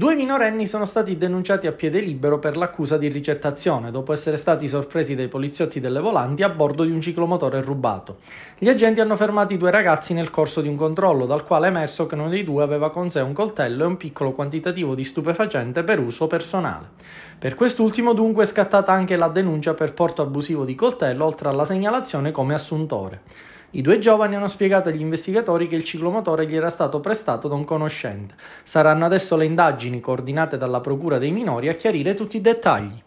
Due minorenni sono stati denunciati a piede libero per l'accusa di ricettazione, dopo essere stati sorpresi dai poliziotti delle volanti a bordo di un ciclomotore rubato. Gli agenti hanno fermato i due ragazzi nel corso di un controllo, dal quale è emerso che uno dei due aveva con sé un coltello e un piccolo quantitativo di stupefacente per uso personale. Per quest'ultimo dunque è scattata anche la denuncia per porto abusivo di coltello, oltre alla segnalazione come assuntore. I due giovani hanno spiegato agli investigatori che il ciclomotore gli era stato prestato da un conoscente. Saranno adesso le indagini coordinate dalla Procura dei minori a chiarire tutti i dettagli.